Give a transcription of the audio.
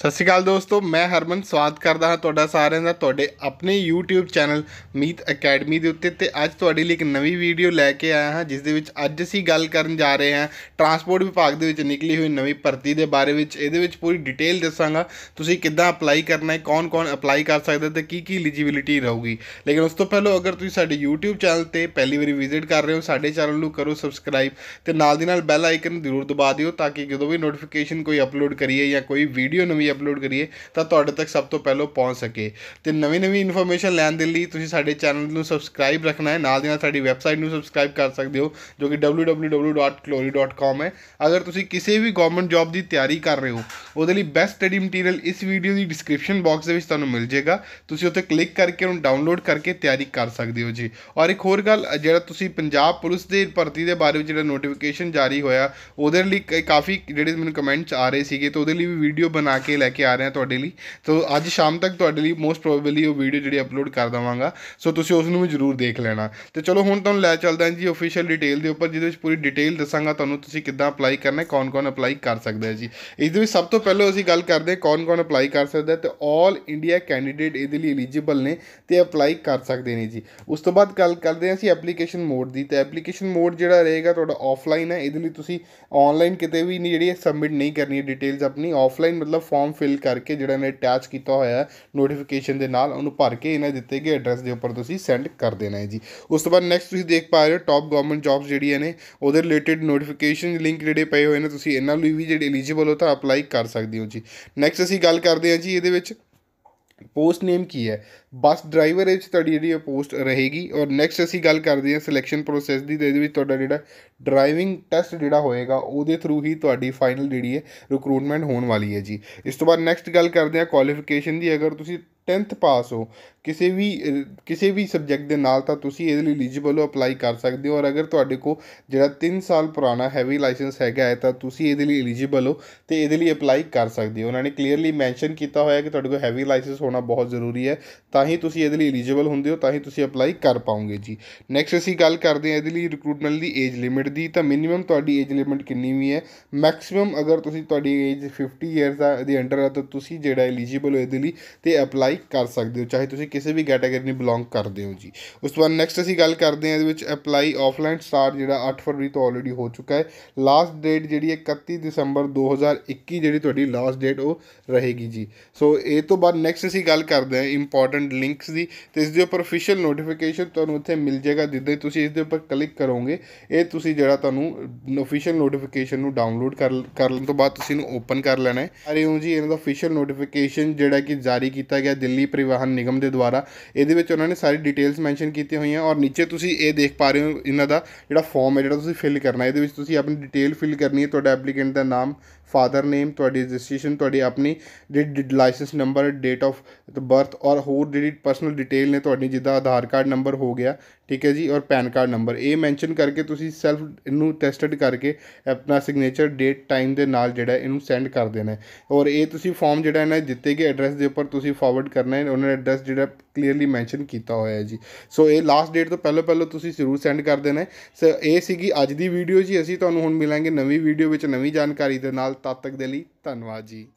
ਸਤਿ ਸ਼੍ਰੀ ਅਕਾਲ ਦੋਸਤੋ ਮੈਂ ਹਰਮਨ ਸਵਾਗਤ ਕਰਦਾ ਹਾਂ ਤੁਹਾਡਾ ਸਾਰਿਆਂ ਦਾ ਤੁਹਾਡੇ ਆਪਣੇ YouTube ਚੈਨਲ ਮੀਤ ਅਕੈਡਮੀ ਦੇ ਉੱਤੇ ਤੇ ਅੱਜ ਤੁਹਾਡੇ ਲਈ ਇੱਕ ਨਵੀਂ ਵੀਡੀਓ ਲੈ ਕੇ ਆਇਆ ਹਾਂ ਜਿਸ ਦੇ ਵਿੱਚ ਅੱਜ ਅਸੀਂ ਗੱਲ ਕਰਨ ਜਾ ਰਹੇ ਹਾਂ ਟਰਾਂਸਪੋਰਟ ਵਿਭਾਗ ਦੇ ਵਿੱਚ ਨਿਕਲੀ ਹੋਈ ਨਵੀਂ ਭਰਤੀ ਦੇ ਬਾਰੇ ਵਿੱਚ ਇਹਦੇ ਵਿੱਚ ਪੂਰੀ ਡਿਟੇਲ ਦੱਸਾਂਗਾ ਤੁਸੀਂ ਕਿੱਦਾਂ ਅਪਲਾਈ ਕਰਨਾ ਹੈ ਕੌਣ-ਕੌਣ ਅਪਲਾਈ ਕਰ ਸਕਦਾ ਤੇ ਕੀ ਕੀ ਐਲੀਜੀਬਿਲਿਟੀ ਰਹੂਗੀ ਲੇਕਿਨ ਉਸ ਤੋਂ ਪਹਿਲਾਂ ਅਗਰ ਤੁਸੀਂ ਸਾਡੇ YouTube ਚੈਨਲ ਤੇ ਪਹਿਲੀ ਵਾਰੀ ਵਿਜ਼ਿਟ ਕਰ ਰਹੇ ਹੋ ਸਾਡੇ ਚੈਨਲ ਨੂੰ ਕਰੋ ਸਬਸਕ੍ਰਾਈਬ ਤੇ ਨਾਲ ਦੀ ਨਾਲ ਬੈਲ ਆਈਕਨ ਜ਼ਰੂਰ ਦਬਾ ਦਿਓ ਤਾਂ ਕਿ ਜਦੋਂ ਵੀ ਨੋਟੀਫਿਕੇਸ਼ਨ ਕੋਈ ਅਪਲੋਡ ਕਰੀਏ ਜਾਂ ਕੋਈ ਵੀਡੀਓ ਨਵੀਂ ਵੀ ਅਪਲੋਡ ਕਰੀਏ ਤਾਂ ਤੁਹਾਡੇ ਤੱਕ ਸਭ ਤੋਂ ਪਹਿਲਾਂ ਪਹੁੰਚ ਸਕੇ ਤੇ ਨਵੀਂ ਨਵੀਂ ਇਨਫੋਰਮੇਸ਼ਨ ਲੈਣ ਦੇ ਲਈ ਤੁਸੀਂ ਸਾਡੇ ਚੈਨਲ ਨੂੰ ਸਬਸਕ੍ਰਾਈਬ ਰੱਖਣਾ ਹੈ ਨਾਲ ਦੀ ਨਾਲ ਸਾਡੀ ਵੈਬਸਾਈਟ ਨੂੰ ਸਬਸਕ੍ਰਾਈਬ ਕਰ ਸਕਦੇ ਹੋ ਜੋ ਕਿ www.clory.com ਹੈ ਅਗਰ ਤੁਸੀਂ ਕਿਸੇ ਵੀ ਗਵਰਨਮੈਂਟ ਜੌਬ ਦੀ ਤਿਆਰੀ ਕਰ ਰਹੇ ਹੋ ਉਹਦੇ ਲਈ ਬੈਸਟ ਸਟੱਡੀ ਮਟੀਰੀਅਲ ਇਸ ਵੀਡੀਓ ਦੀ ਡਿਸਕ੍ਰਿਪਸ਼ਨ ਬਾਕਸ ਦੇ ਵਿੱਚ ਤੁਹਾਨੂੰ ਮਿਲ ਜਾਏਗਾ ਤੁਸੀਂ ਉੱਥੇ ਕਲਿੱਕ ਕਰਕੇ ਉਹਨੂੰ ਡਾਊਨਲੋਡ ਕਰਕੇ ਤਿਆਰੀ ਕਰ ਸਕਦੇ ਹੋ ਜੀ ਔਰ ਇੱਕ ਹੋਰ ਗੱਲ ਜਿਹੜਾ ਤੁਸੀਂ ਪੰਜਾਬ ਪੁਲਿਸ ਦੇ ਭਰਤੀ ਦੇ ਬਾਰੇ ਵਿੱਚ ਜਿਹੜਾ ਨੋਟੀਫਿਕੇਸ਼ਨ ਜਾਰੀ ਹੋਇਆ ਉਹਦੇ ਲਈ ਕਾਫੀ ਜਿਹੜੇ ਮੈਨੂੰ ਕਮੈਂਟਸ ਆ ਰਹੇ ਸੀਗੇ ਤੇ ਉਹਦੇ ਲਈ ਵੀ ਵੀਡੀਓ ਬਣਾ ਕੇ ਲੈ ਕੇ ਆ ਰਿਹਾ ਤੁਹਾਡੇ ਲਈ ਸੋ ਅੱਜ ਸ਼ਾਮ ਤੱਕ ਤੁਹਾਡੇ ਲਈ ਮੋਸਟ ਪ੍ਰੋਬੇਬਲੀ ਉਹ ਵੀਡੀਓ ਜਿਹੜੀ ਅਪਲੋਡ ਕਰ ਦਵਾਂਗਾ ਸੋ ਤੁਸੀਂ ਉਸ ਨੂੰ ਵੀ ਜ਼ਰੂਰ ਦੇਖ ਲੈਣਾ ਤੇ ਚਲੋ ਹੁਣ ਤੁਹਾਨੂੰ ਲੈ ਚੱਲਦਾ ਜੀ ਅਫੀਸ਼ੀਅਲ ਡਿਟੇਲ ਦੇ ਉੱਪਰ ਜਿਹਦੇ ਵਿੱਚ ਪੂਰੀ ਡਿਟੇਲ ਦੱਸਾਂਗਾ ਤੁਹਾਨੂੰ ਤੁਸੀਂ ਕਿੱਦਾਂ ਅਪਲਾਈ ਕਰਨਾ ਹੈ ਕੌਣ-ਕੌਣ ਅਪਲਾਈ ਕਰ ਸਕਦਾ ਹੈ ਜੀ ਇਸ ਦੇ ਵਿੱਚ ਸਭ ਤੋਂ ਪਹਿਲਾਂ ਅਸੀਂ ਗੱਲ ਕਰਦੇ ਹਾਂ ਕੌਣ-ਕੌਣ ਅਪਲਾਈ ਕਰ ਸਕਦਾ ਹੈ ਤੇ 올 ਇੰਡੀਆ ਕੈਂਡੀਡੇਟ ਇਹਦੇ ਲਈ ਐਲੀਜੀਬਲ ਨੇ ਤੇ ਅਪਲਾਈ ਕਰ ਸਕਦੇ ਨੇ ਜੀ ਉਸ ਤੋਂ ਬਾਅਦ ਗੱਲ ਕਰਦੇ ਹਾਂ ਅਸੀਂ ਐਪਲੀਕੇਸ਼ਨ ਮੋਡ ਦੀ ਤੇ ਐਪਲੀਕੇਸ਼ਨ ਮੋਡ ਜਿਹੜਾ ਰਹੇਗਾ ਤੁਹਾਡਾ ਆਫਲਾਈਨ ਹੈ ਇਹਦੇ ਲਈ ਤੁਸੀਂ ਆਨਲਾਈਨ ਕਿਤੇ ਵੀ ਨਹੀਂ ਜਿਹੜੀ ਸਬਮਿਟ ਨਹੀਂ ਕਰਨੀ ਹੈ ਡਿਟੇਲਸ ਆਪਣੀ ਆਫਲਾਈਨ ਮਤਲਬ ਫਾਰਮ ਫਾਰਮ ਫਿਲ ਕਰਕੇ ਜਿਹੜਾ ਨੇ ਅਟੈਚ ਕੀਤਾ ਹੋਇਆ ਨੋਟੀਫਿਕੇਸ਼ਨ ਦੇ ਨਾਲ ਉਹਨੂੰ ਭਰ ਕੇ ਇਹਨਾਂ ਦਿੱਤੇ ਗਏ ਐਡਰੈਸ ਦੇ ਉੱਪਰ ਤੁਸੀਂ ਸੈਂਡ ਕਰ ਦੇਣਾ ਹੈ ਜੀ ਉਸ ਤੋਂ ਬਾਅਦ ਨੈਕਸਟ ਤੁਸੀਂ ਦੇਖ ਪਾ ਰਹੇ ਹੋ ਟਾਪ ਗਵਰਨਮੈਂਟ ਜੌਬਸ ਜਿਹੜੀਆਂ ਨੇ ਉਹਦੇ ਰਿਲੇਟਡ ਨੋਟੀਫਿਕੇਸ਼ਨ ਲਿੰਕ ਜਿਹੜੇ ਪਏ ਹੋਏ ਨੇ ਤੁਸੀਂ ਇਹਨਾਂ ਲਈ ਵੀ ਜਿਹੜੇ ਐਲੀਜੀਬਲ ਹੋ ਤਾਂ ਅਪਲਾਈ ਕਰ ਸਕਦੇ ਹੋ ਜੀ ਨੈਕਸਟ ਅਸੀਂ ਗੱਲ ਕਰਦੇ ਹਾਂ ਜੀ ਇਹਦੇ ਵਿੱਚ ਪੋਸਟ ਨੇਮ ਕੀ ਹੈ ਬੱਸ ਡਰਾਈਵਰ ਇਹ ਤੁਹਾਡੀ ਜਿਹੜੀ ਹੈ ਪੋਸਟ ਰਹੇਗੀ ਔਰ ਨੈਕਸਟ ਅਸੀਂ ਗੱਲ ਕਰਦੇ ਹਾਂ ਸਿਲੈਕਸ਼ਨ ਪ੍ਰੋਸੈਸ ਦੀ ਦੇ ਵਿੱਚ ਤੁਹਾਡਾ ਜਿਹੜਾ ਡਰਾਈਵਿੰਗ ਟੈਸਟ ਜਿਹੜਾ ਹੋਏਗਾ ਉਹਦੇ ਥਰੂ ਹੀ ਤੁਹਾਡੀ ਫਾਈਨਲ ਜਿਹੜੀ ਹੈ ਰਿਕਰੂਟਮੈਂਟ ਹੋਣ ਵਾਲੀ ਹੈ ਜੀ ਇਸ ਤੋਂ ਬਾਅਦ ਨੈਕਸਟ ਗੱਲ ਕਰਦੇ ਹਾਂ ਕੁਆਲੀਫਿਕੇਸ਼ਨ ਦੀ ਅਗਰ ਤੁਸੀਂ 10th ਪਾਸ ਹੋ ਕਿਸੇ ਵੀ ਕਿਸੇ ਵੀ ਸਬਜੈਕਟ ਦੇ ਨਾਲ ਤਾਂ ਤੁਸੀਂ ਇਹਦੇ ਲਈ ਐਲੀਜੀਬਲ ਹੋ ਅਪਲਾਈ ਕਰ ਸਕਦੇ ਹੋ ਔਰ ਅਗਰ ਤੁਹਾਡੇ ਕੋਲ ਜਿਹੜਾ 3 ਸਾਲ ਪੁਰਾਣਾ ਹੈਵੀ ਲਾਇਸੈਂਸ ਹੈਗਾ ਹੈ ਤਾਂ ਤੁਸੀਂ ਇਹਦੇ ਲਈ ਐਲੀਜੀਬਲ ਹੋ ਤੇ ਇਹਦੇ ਲਈ ਅਪਲਾਈ ਕਰ ਸਕਦੇ ਹੋ ਉਹਨਾਂ ਨੇ ਕਲੀਅਰਲੀ ਮੈਂਸ਼ਨ ਕੀਤਾ ਹੋਇਆ ਕਿ ਤੁਹਾਡੇ ਕੋਲ ਹੈਵੀ ਲਾਇਸੈਂਸ ਹੋਣਾ ਬਹੁਤ ਜ਼ਰੂਰੀ ਹੈ ਤਾਂ ਹੀ ਤੁਸੀਂ ਇਹਦੇ ਲਈ ਐਲੀਜੀਬਲ ਹੁੰਦੇ ਹੋ ਤਾਂ ਹੀ ਤੁਸੀਂ ਅਪਲਾਈ ਕਰ ਪਾਓਗੇ ਜੀ ਨੈਕਸਟ ਅਸੀਂ ਗੱਲ ਕਰਦੇ ਹਾਂ ਇਹਦੇ ਲਈ ਰਿਕਰੂਟਮੈਂਟ ਦੀ ਏਜ ਲਿਮਿਟ ਦੀ ਤਾਂ ਮਿਨੀਮਮ ਤੁਹਾਡੀ ਏਜ ਲਿਮਿਟ ਕਿੰਨੀ ਵੀ ਹੈ ਮੈਕਸਿਮਮ ਅਗਰ ਤੁਸੀਂ ਤੁਹਾਡੀ ਏਜ 50 ਇਅਰਸ ਦਾ ਦੇ ਅੰਡਰ ਆ ਤਾਂ ਤੁਸੀਂ ਜਿਹੜਾ ਐਲੀਜੀਬਲ ਹੋ ਇਹਦੇ ਲਈ ਤੇ ਅਪਲਾਈ ਕਰ ਸਕਦੇ ਹੋ ਚਾਹੇ ਤੁਸੀਂ ਕਿਸੇ ਵੀ ਕੈਟਾਗਰੀ ਨੂੰ ਬਿਲੋਂਗ ਕਰਦੇ ਹੋ ਜੀ ਉਸ ਤੋਂ ਬਾਅਦ ਨੈਕਸਟ ਅਸੀਂ ਗੱਲ ਕਰਦੇ ਹਾਂ ਇਹਦੇ ਵਿੱਚ ਅਪਲਾਈ ਆਫਲਾਈਨ ਸਟਾਰ ਜਿਹੜਾ 8 ਫਰਵਰੀ ਤੋਂ ਆਲਰੇਡੀ ਹੋ ਚੁੱਕਾ ਹੈ ਲਾਸਟ ਡੇਟ ਜਿਹੜੀ ਹੈ 31 ਦਸੰਬਰ 2021 ਜਿਹੜੀ ਤੁਹਾਡੀ ਲਾਸਟ ਡੇਟ ਉਹ ਰਹੇਗੀ ਜੀ ਸੋ ਇਹ ਤੋਂ ਬਾਅਦ ਨੈਕਸਟ ਅਸੀਂ ਗੱਲ ਕਰਦੇ ਹਾਂ ਇੰਪੋਰਟੈਂਟ ਲਿੰਕਸ ਦੀ ਤੇ ਇਸ ਦੇ ਉੱਪਰ ਅਫੀਸ਼ੀਅਲ ਨੋਟੀਫਿਕੇਸ਼ਨ ਤੁਹਾਨੂੰ ਉੱਥੇ ਮਿਲ ਜਾਏਗਾ ਜਿੱਦਾਂ ਹੀ ਤੁਸੀਂ ਇਸ ਦੇ ਉੱਪਰ ਕਲਿੱਕ ਕਰੋਗੇ ਇਹ ਤੁਸੀਂ ਜਿਹੜਾ ਤੁਹਾਨੂੰ ਅਫੀਸ਼ੀਅਲ ਨੋਟੀਫਿਕੇਸ਼ਨ ਨੂੰ ਡਾਊਨਲੋਡ ਕਰ ਕਰਨ ਤੋਂ ਬਾਅਦ ਤੁਸੀਂ ਇਹਨੂੰ ਓਪਨ ਕਰ ਲੈਣਾ ਹੈ ਅਰੇ ਉਹ ਜੀ ਇਹਨਾਂ ਦਾ ਅਫੀਸ਼ੀਅਲ ਨੋਟੀਫਿਕੇਸ਼ਨ ਜਿਹੜਾ ਕਿ ਜਾਰੀ ਕੀਤਾ ਗਿਆ ਦਿੱਲੀ ਪਰਿਵਾਹਨ ਨਿਗਮ ਦੇ ਦੁਆਰਾ ਇਹਦੇ ਵਿੱਚ ਉਹਨਾਂ ਨੇ ਸਾਰੀ ਡਿਟੇਲਸ ਮੈਂਸ਼ਨ ਕੀਤੀਆਂ ਹੋਈਆਂ ਔਰ ਨੀਚੇ ਤੁਸੀਂ ਇਹ ਦੇਖ ਪਾ ਰਹੇ ਹੋ ਇਹਨਾਂ ਦਾ ਜਿਹੜਾ ਫਾਰਮ ਹੈ ਜਿਹੜਾ ਤੁਸੀਂ ਫਿਲ ਕਰਨਾ ਇਹਦੇ ਵਿੱਚ ਤੁਸੀਂ ਆਪਣੀ ਡਿਟੇਲ ਫਿਲ ਕਰਨੀ ਹੈ ਤੁਹਾਡਾ ਐਪਲੀਕੈਂਟ ਦਾ ਨਾਮ ਫਾਦਰ ਨੇਮ ਤੁਹਾਡੀ ਰਜਿਸਟ੍ਰੇਸ਼ਨ ਤੁਹਾਡੀ ਆਪਣੀ ਜਿਹੜੀ license number date of birth ਔਰ ਹੋਰ ਜਿਹੜੀ ਪਰਸਨਲ ਡਿਟੇਲ ਨੇ ਤੁਹਾਡੀ ਜਿੱਦਾਂ ਆਧਾਰ ਕਾਰਡ ਨੰਬਰ ਹੋ ਗਿਆ ਠੀਕ ਹੈ ਜੀ ਔਰ ਪੈਨ ਕਾਰਡ ਨੰਬਰ ਇਹ ਮੈਂਸ਼ਨ ਕਰਕੇ ਤੁਸੀਂ ਸੈਲਫ ਇਹਨੂੰ ਟੈਸਟਡ ਕਰਕੇ ਆਪਣਾ ਸਿਗਨੇਚਰ ਡੇਟ ਟਾਈਮ ਦੇ ਨਾਲ ਜਿਹੜਾ ਇਹਨੂੰ ਸੈਂਡ ਕਰ ਦੇਣਾ ਔਰ ਇਹ ਤੁਸੀਂ ਫਾਰਮ ਜਿਹੜਾ ਇਹਨਾਂ ਦਿੱਤੇ ਗਏ ਐਡਰੈਸ ਦੇ ਉੱਪਰ ਤੁਸੀਂ ਫਾਰਵਰਡ ਕਰਨਾ ਹੈ ਉਹਨਾਂ ਨੇ ਐਡਰੈਸ ਜਿਹੜਾ ਕਲੀਅਰਲੀ ਮੈਂਸ਼ਨ ਕੀਤਾ ਹੋਇਆ ਹੈ ਜੀ ਸੋ ਇਹ ਲਾਸਟ ਡੇਟ ਤੋਂ ਪਹਿਲਾਂ ਪਹਿਲਾਂ ਤੁਸੀਂ ਜ਼ਰੂਰ ਸੈਂਡ ਕਰ ਦੇਣਾ ਸੋ ਇਹ ਸੀਗੀ ਅੱਜ ਦੀ ਵੀਡੀਓ ਜੀ ਅਸੀਂ ਤੁਹਾਨੂੰ ਹੁਣ ਮਿਲਾਂਗੇ ਨਵੀਂ ਵੀਡੀਓ ਵਿੱਚ ਨਵੀਂ ਜਾਣਕਾਰੀ ਦੇ ਨਾਲ ਤਦ ਤੱਕ ਦੇ ਲਈ ਧੰਨਵਾਦ ਜੀ